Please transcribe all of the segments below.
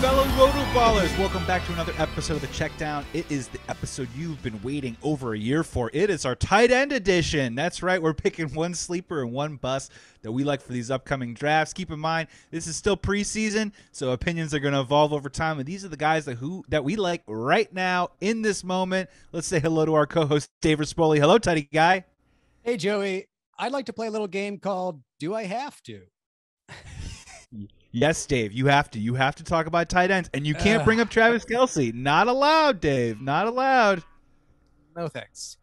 fellow Rotoballers. Welcome back to another episode of the Checkdown. It is the episode you've been waiting over a year for. It is our tight end edition. That's right. We're picking one sleeper and one bust that we like for these upcoming drafts. Keep in mind, this is still preseason, so opinions are going to evolve over time. And these are the guys that who that we like right now in this moment. Let's say hello to our co-host David spoley Hello, tidy guy. Hey, Joey. I'd like to play a little game called Do I Have to? Yes, Dave, you have to. You have to talk about tight ends, and you can't bring up Travis Kelsey. Not allowed, Dave. Not allowed. No thanks.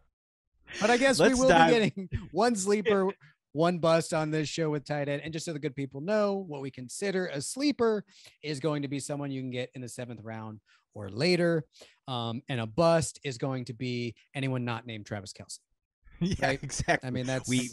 But I guess we will dive. be getting one sleeper, one bust on this show with tight end. And just so the good people know, what we consider a sleeper is going to be someone you can get in the seventh round or later. Um, and a bust is going to be anyone not named Travis Kelsey. Yeah, right? exactly. I mean, that's we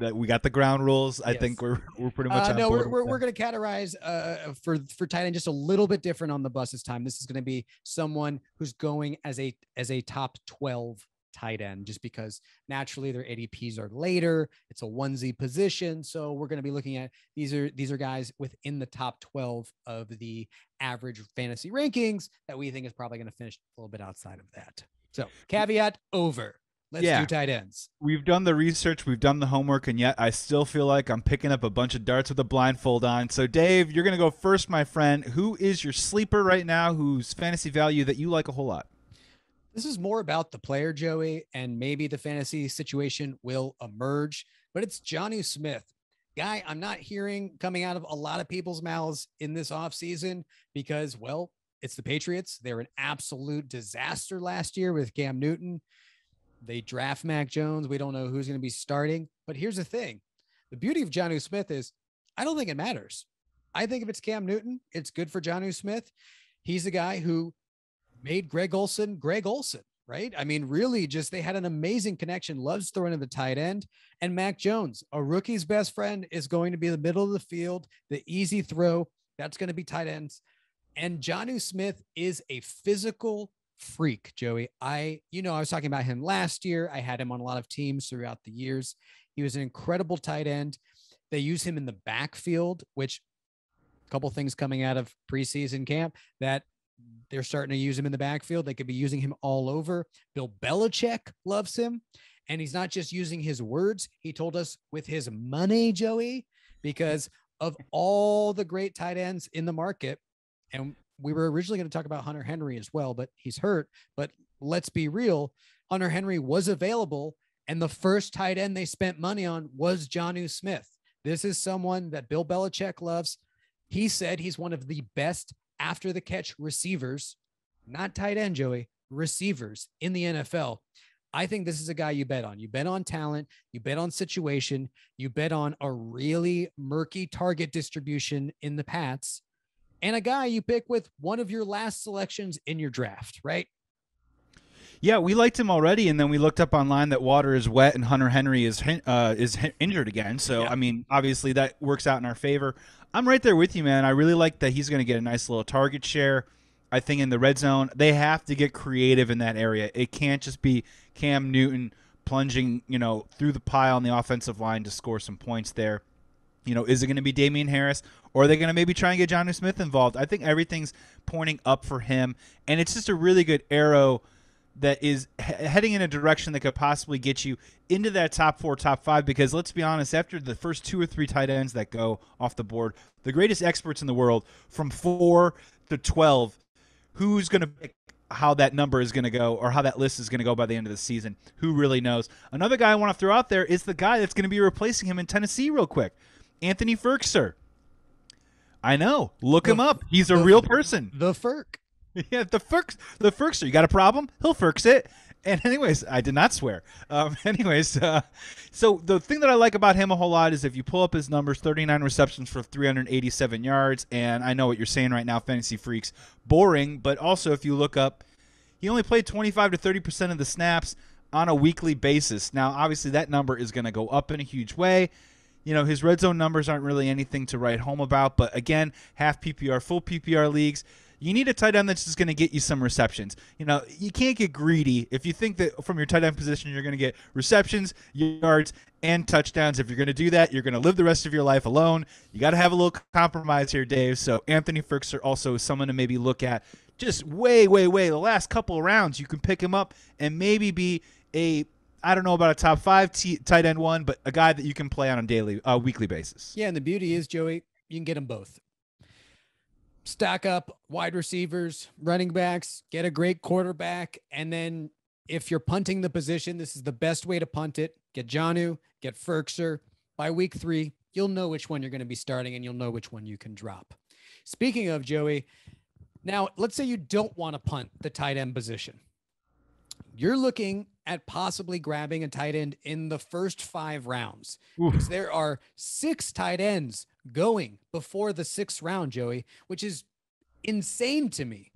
that we got the ground rules. I yes. think we're we're pretty much. Uh, no, we're we're, we're going to categorize uh, uh, for for tight end just a little bit different on the bus this time. This is going to be someone who's going as a as a top twelve tight end, just because naturally their ADPs are later. It's a onesie position, so we're going to be looking at these are these are guys within the top twelve of the average fantasy rankings that we think is probably going to finish a little bit outside of that. So caveat over. Let's yeah. do tight ends. We've done the research, we've done the homework, and yet I still feel like I'm picking up a bunch of darts with a blindfold on. So, Dave, you're going to go first, my friend. Who is your sleeper right now whose fantasy value that you like a whole lot? This is more about the player, Joey, and maybe the fantasy situation will emerge, but it's Johnny Smith. Guy, I'm not hearing coming out of a lot of people's mouths in this offseason because, well, it's the Patriots. They're an absolute disaster last year with Cam Newton. They draft Mac Jones. We don't know who's going to be starting. But here's the thing the beauty of John U. Smith is I don't think it matters. I think if it's Cam Newton, it's good for John U. Smith. He's the guy who made Greg Olson Greg Olson, right? I mean, really, just they had an amazing connection. Loves throwing to the tight end. And Mac Jones, a rookie's best friend, is going to be the middle of the field, the easy throw. That's going to be tight ends. And Johnu Smith is a physical freak, Joey. I, you know, I was talking about him last year. I had him on a lot of teams throughout the years. He was an incredible tight end. They use him in the backfield, which a couple things coming out of preseason camp that they're starting to use him in the backfield. They could be using him all over. Bill Belichick loves him. And he's not just using his words, he told us with his money, Joey, because of all the great tight ends in the market. And we were originally going to talk about Hunter Henry as well, but he's hurt. But let's be real, Hunter Henry was available, and the first tight end they spent money on was Johnu Smith. This is someone that Bill Belichick loves. He said he's one of the best after the catch receivers, not tight end, Joey, receivers in the NFL. I think this is a guy you bet on. You bet on talent, you bet on situation, you bet on a really murky target distribution in the Pats and a guy you pick with one of your last selections in your draft, right? Yeah, we liked him already, and then we looked up online that water is wet and Hunter Henry is uh, is injured again. So yeah. I mean, obviously that works out in our favor. I'm right there with you, man. I really like that he's going to get a nice little target share. I think in the red zone they have to get creative in that area. It can't just be Cam Newton plunging, you know, through the pile on the offensive line to score some points there. You know, is it going to be Damian Harris? Or are they going to maybe try and get Johnny Smith involved? I think everything's pointing up for him, and it's just a really good arrow that is heading in a direction that could possibly get you into that top four, top five. Because let's be honest, after the first two or three tight ends that go off the board, the greatest experts in the world from four to 12, who's going to pick how that number is going to go or how that list is going to go by the end of the season? Who really knows? Another guy I want to throw out there is the guy that's going to be replacing him in Tennessee real quick Anthony Ferkser. I know. Look the, him up. He's a the, real person. The Firk. Yeah, the Ferks. The Firkster. You got a problem? He'll Ferks it. And anyways, I did not swear. Um, anyways, uh, so the thing that I like about him a whole lot is if you pull up his numbers, 39 receptions for 387 yards. And I know what you're saying right now, fantasy freaks, boring. But also, if you look up, he only played 25 to 30 percent of the snaps on a weekly basis. Now, obviously, that number is going to go up in a huge way you know, his red zone numbers aren't really anything to write home about. But again, half PPR, full PPR leagues, you need a tight end that's just going to get you some receptions. You know, you can't get greedy if you think that from your tight end position you're going to get receptions, yards, and touchdowns. If you're going to do that, you're going to live the rest of your life alone. You got to have a little compromise here, Dave. So Anthony Ferkser also is someone to maybe look at. Just way, way, way. The last couple rounds, you can pick him up and maybe be a I don't know about a top five t- tight end one, but a guy that you can play on a daily, uh, weekly basis. Yeah, and the beauty is, Joey, you can get them both. Stack up wide receivers, running backs, get a great quarterback, and then if you're punting the position, this is the best way to punt it. Get Janu, get Ferkser. By week three, you'll know which one you're going to be starting, and you'll know which one you can drop. Speaking of Joey, now let's say you don't want to punt the tight end position. You're looking at possibly grabbing a tight end in the first five rounds. Because there are six tight ends going before the sixth round, Joey, which is insane to me.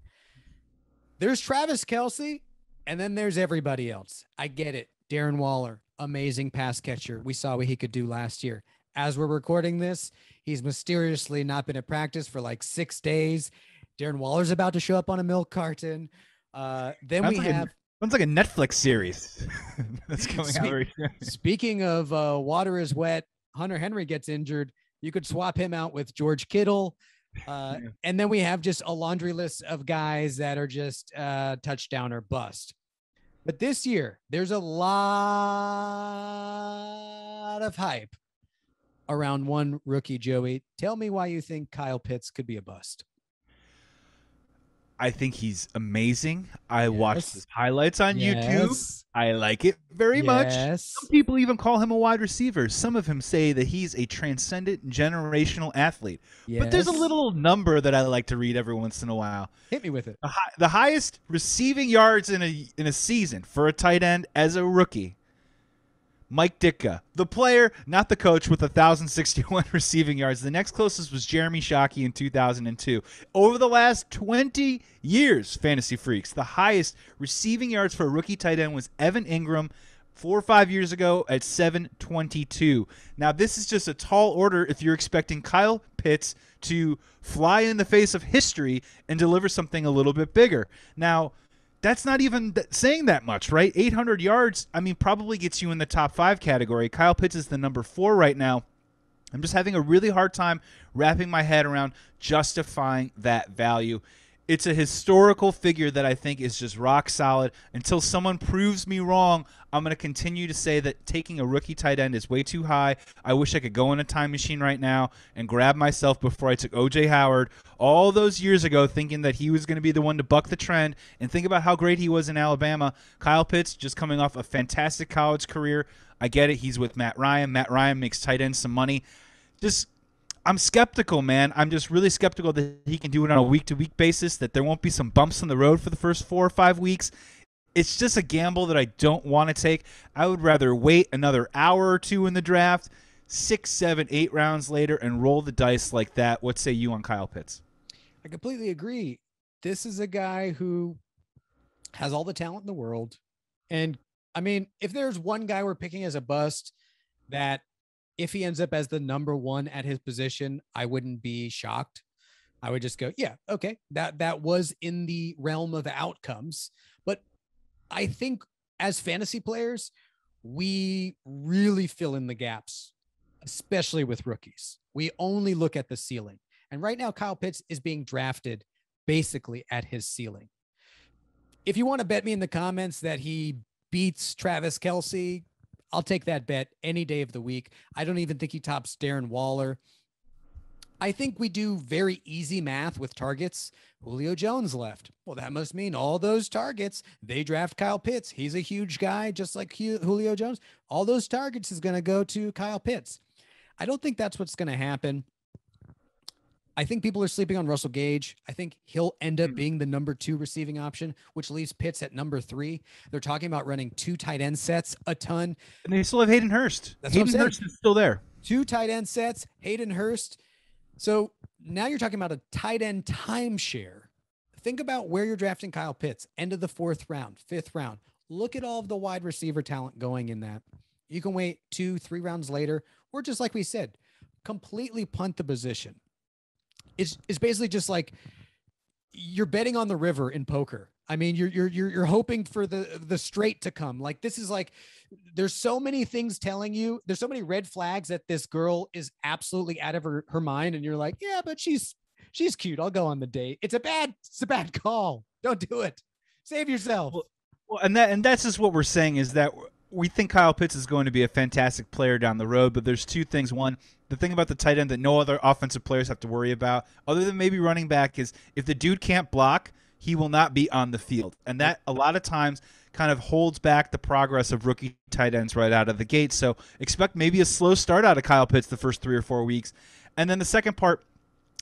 There's Travis Kelsey, and then there's everybody else. I get it. Darren Waller, amazing pass catcher. We saw what he could do last year. As we're recording this, he's mysteriously not been at practice for like six days. Darren Waller's about to show up on a milk carton. Uh, then That's we like have Sounds like a Netflix series that's coming Spe- out. Speaking of uh, water is wet, Hunter Henry gets injured. You could swap him out with George Kittle. Uh, yeah. And then we have just a laundry list of guys that are just uh, touchdown or bust. But this year, there's a lot of hype around one rookie, Joey. Tell me why you think Kyle Pitts could be a bust. I think he's amazing. I yes. watched his highlights on yes. YouTube. I like it very yes. much. Some people even call him a wide receiver. Some of them say that he's a transcendent generational athlete. But there's a little number that I like to read every once in a while. Hit me with it. The, high, the highest receiving yards in a in a season for a tight end as a rookie Mike Ditka, the player, not the coach, with 1,061 receiving yards. The next closest was Jeremy Shockey in 2002. Over the last 20 years, Fantasy Freaks, the highest receiving yards for a rookie tight end was Evan Ingram four or five years ago at 722. Now, this is just a tall order if you're expecting Kyle Pitts to fly in the face of history and deliver something a little bit bigger. Now, that's not even th- saying that much, right? 800 yards, I mean, probably gets you in the top five category. Kyle Pitts is the number four right now. I'm just having a really hard time wrapping my head around justifying that value it's a historical figure that I think is just rock solid. Until someone proves me wrong, I'm going to continue to say that taking a rookie tight end is way too high. I wish I could go in a time machine right now and grab myself before I took OJ Howard all those years ago, thinking that he was going to be the one to buck the trend. And think about how great he was in Alabama. Kyle Pitts just coming off a fantastic college career. I get it. He's with Matt Ryan. Matt Ryan makes tight ends some money. Just I'm skeptical, man. I'm just really skeptical that he can do it on a week to week basis, that there won't be some bumps in the road for the first four or five weeks. It's just a gamble that I don't want to take. I would rather wait another hour or two in the draft, six, seven, eight rounds later, and roll the dice like that. What say you on Kyle Pitts? I completely agree. This is a guy who has all the talent in the world. And I mean, if there's one guy we're picking as a bust that if he ends up as the number one at his position, I wouldn't be shocked. I would just go, yeah, okay, that that was in the realm of outcomes. But I think as fantasy players, we really fill in the gaps, especially with rookies. We only look at the ceiling. And right now, Kyle Pitts is being drafted basically at his ceiling. If you want to bet me in the comments that he beats Travis Kelsey, I'll take that bet any day of the week. I don't even think he tops Darren Waller. I think we do very easy math with targets. Julio Jones left. Well, that must mean all those targets. They draft Kyle Pitts. He's a huge guy, just like Julio Jones. All those targets is going to go to Kyle Pitts. I don't think that's what's going to happen. I think people are sleeping on Russell Gage. I think he'll end up mm-hmm. being the number two receiving option, which leaves Pitts at number three. They're talking about running two tight end sets a ton. And they still have Hayden Hurst. That's Hayden Hurst is still there. Two tight end sets, Hayden Hurst. So now you're talking about a tight end timeshare. Think about where you're drafting Kyle Pitts, end of the fourth round, fifth round. Look at all of the wide receiver talent going in that. You can wait two, three rounds later, or just like we said, completely punt the position is is basically just like you're betting on the river in poker. I mean, you're you're you're you're hoping for the the straight to come. Like this is like there's so many things telling you. There's so many red flags that this girl is absolutely out of her, her mind, and you're like, yeah, but she's she's cute. I'll go on the date. It's a bad it's a bad call. Don't do it. Save yourself. Well, well and that and that's just what we're saying is that we think Kyle Pitts is going to be a fantastic player down the road, but there's two things. One, the thing about the tight end that no other offensive players have to worry about, other than maybe running back, is if the dude can't block, he will not be on the field. And that a lot of times kind of holds back the progress of rookie tight ends right out of the gate. So expect maybe a slow start out of Kyle Pitts the first three or four weeks. And then the second part,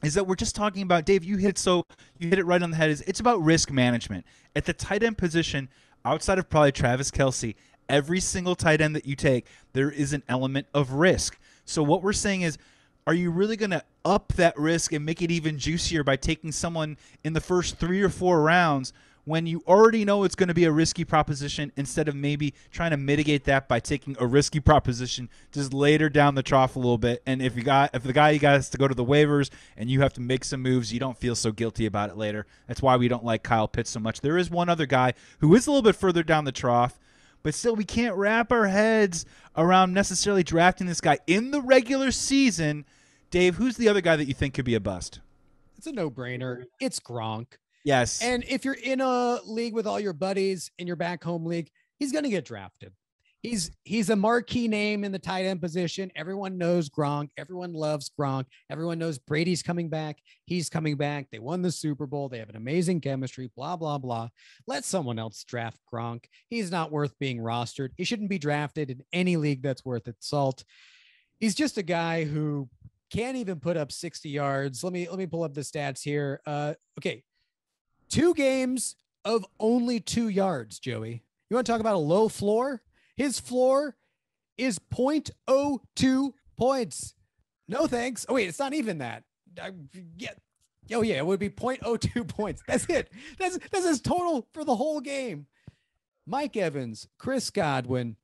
is that we're just talking about Dave. You hit so you hit it right on the head. Is it's about risk management at the tight end position outside of probably Travis Kelsey every single tight end that you take, there is an element of risk. So what we're saying is, are you really going to up that risk and make it even juicier by taking someone in the first three or four rounds when you already know it's going to be a risky proposition instead of maybe trying to mitigate that by taking a risky proposition just later down the trough a little bit and if you got if the guy you got has to go to the waivers and you have to make some moves you don't feel so guilty about it later that's why we don't like kyle pitts so much there is one other guy who is a little bit further down the trough but still, we can't wrap our heads around necessarily drafting this guy in the regular season. Dave, who's the other guy that you think could be a bust? It's a no brainer. It's Gronk. Yes. And if you're in a league with all your buddies in your back home league, he's going to get drafted he's he's a marquee name in the tight end position. Everyone knows Gronk. Everyone loves Gronk. Everyone knows Brady's coming back. He's coming back. They won the Super Bowl. They have an amazing chemistry. Blah blah blah. Let someone else draft Gronk. He's not worth being rostered. He shouldn't be drafted in any league that's worth its salt. He's just a guy who can't even put up 60 yards. Let me let me pull up the stats here. Uh, okay, two games of only two yards, Joey. You want to talk about a low floor? His floor is 0.02 points. No thanks. Oh, wait, it's not even that. I, yeah. Oh, yeah, it would be 0.02 points. That's it. That's, that's his total for the whole game. Mike Evans, Chris Godwin,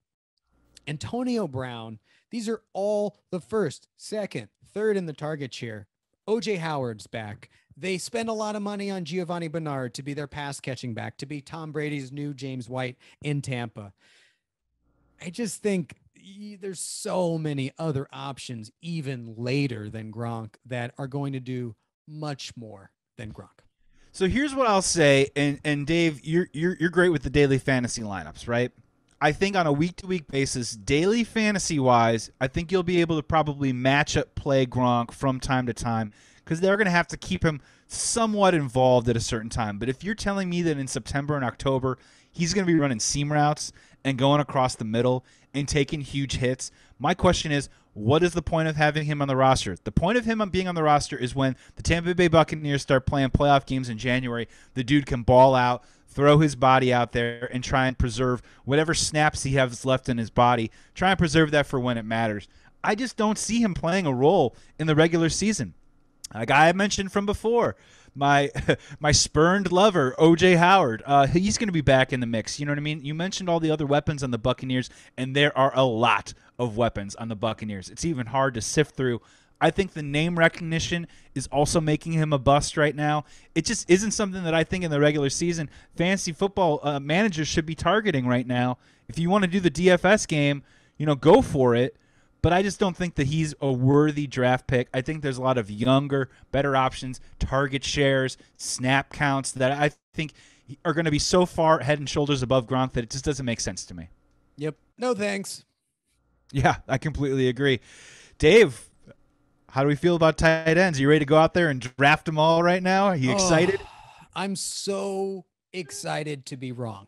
Antonio Brown. These are all the first, second, third in the target here. OJ Howard's back. They spend a lot of money on Giovanni Bernard to be their pass catching back, to be Tom Brady's new James White in Tampa. I just think there's so many other options even later than Gronk that are going to do much more than Gronk. So here's what I'll say, and and Dave, you're you're you're great with the daily fantasy lineups, right? I think on a week to week basis, daily fantasy wise, I think you'll be able to probably match up play Gronk from time to time because they're going to have to keep him somewhat involved at a certain time. But if you're telling me that in September and October he's going to be running seam routes and going across the middle and taking huge hits. My question is, what is the point of having him on the roster? The point of him being on the roster is when the Tampa Bay Buccaneers start playing playoff games in January, the dude can ball out, throw his body out there, and try and preserve whatever snaps he has left in his body. Try and preserve that for when it matters. I just don't see him playing a role in the regular season. A guy I mentioned from before, my my spurned lover OJ Howard. Uh, he's going to be back in the mix. You know what I mean? You mentioned all the other weapons on the Buccaneers, and there are a lot of weapons on the Buccaneers. It's even hard to sift through. I think the name recognition is also making him a bust right now. It just isn't something that I think in the regular season fantasy football uh, managers should be targeting right now. If you want to do the DFS game, you know, go for it but I just don't think that he's a worthy draft pick. I think there's a lot of younger, better options, target shares, snap counts that I think are going to be so far head and shoulders above Gronk that it just doesn't make sense to me. Yep. No thanks. Yeah, I completely agree. Dave, how do we feel about tight ends? Are you ready to go out there and draft them all right now? Are you excited? Oh, I'm so excited to be wrong.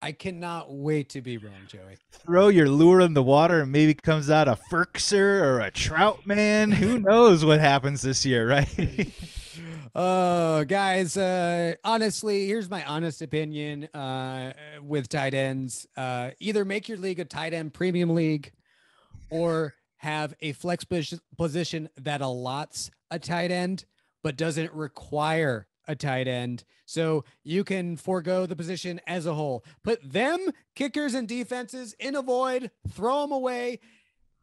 I cannot wait to be wrong, Joey. Throw your lure in the water and maybe comes out a furxer or a trout man. Who knows what happens this year, right? oh, guys, uh, honestly, here's my honest opinion uh, with tight ends. Uh, either make your league a tight end premium league or have a flex position that allots a tight end but doesn't require a tight end. So you can forego the position as a whole. Put them, kickers and defenses, in a void, throw them away,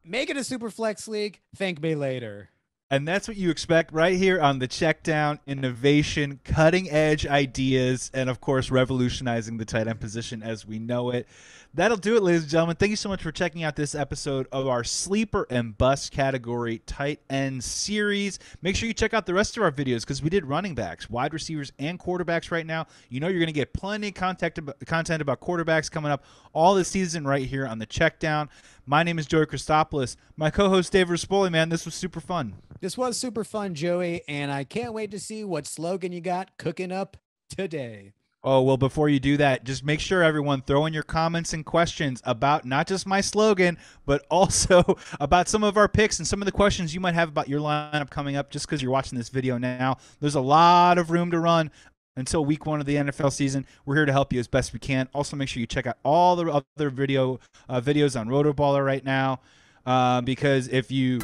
make it a super flex league. Thank me later. And that's what you expect right here on the check down innovation, cutting edge ideas, and of course, revolutionizing the tight end position as we know it. That'll do it, ladies and gentlemen. Thank you so much for checking out this episode of our sleeper and bust category tight end series. Make sure you check out the rest of our videos because we did running backs, wide receivers, and quarterbacks right now. You know, you're going to get plenty of content about quarterbacks coming up all this season right here on the check down. My name is Joey Christopoulos. My co-host Dave Rispoli, man, this was super fun. This was super fun, Joey, and I can't wait to see what slogan you got cooking up today. Oh, well, before you do that, just make sure everyone throw in your comments and questions about not just my slogan, but also about some of our picks and some of the questions you might have about your lineup coming up just because you're watching this video now. There's a lot of room to run until week one of the NFL season. We're here to help you as best we can. Also, make sure you check out all the other video uh, videos on Baller right now, uh, because if you,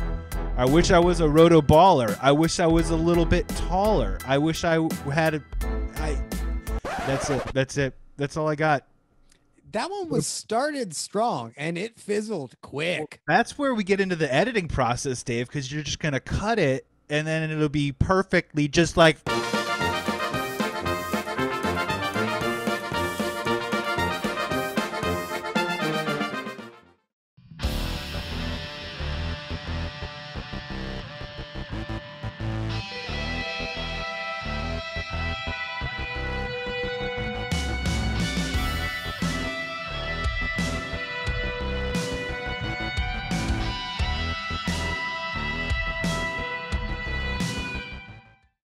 I wish I was a Baller. I wish I was a little bit taller. I wish I had a. I, that's it. That's it. That's all I got. That one was started strong and it fizzled quick. That's where we get into the editing process, Dave, because you're just gonna cut it and then it'll be perfectly just like.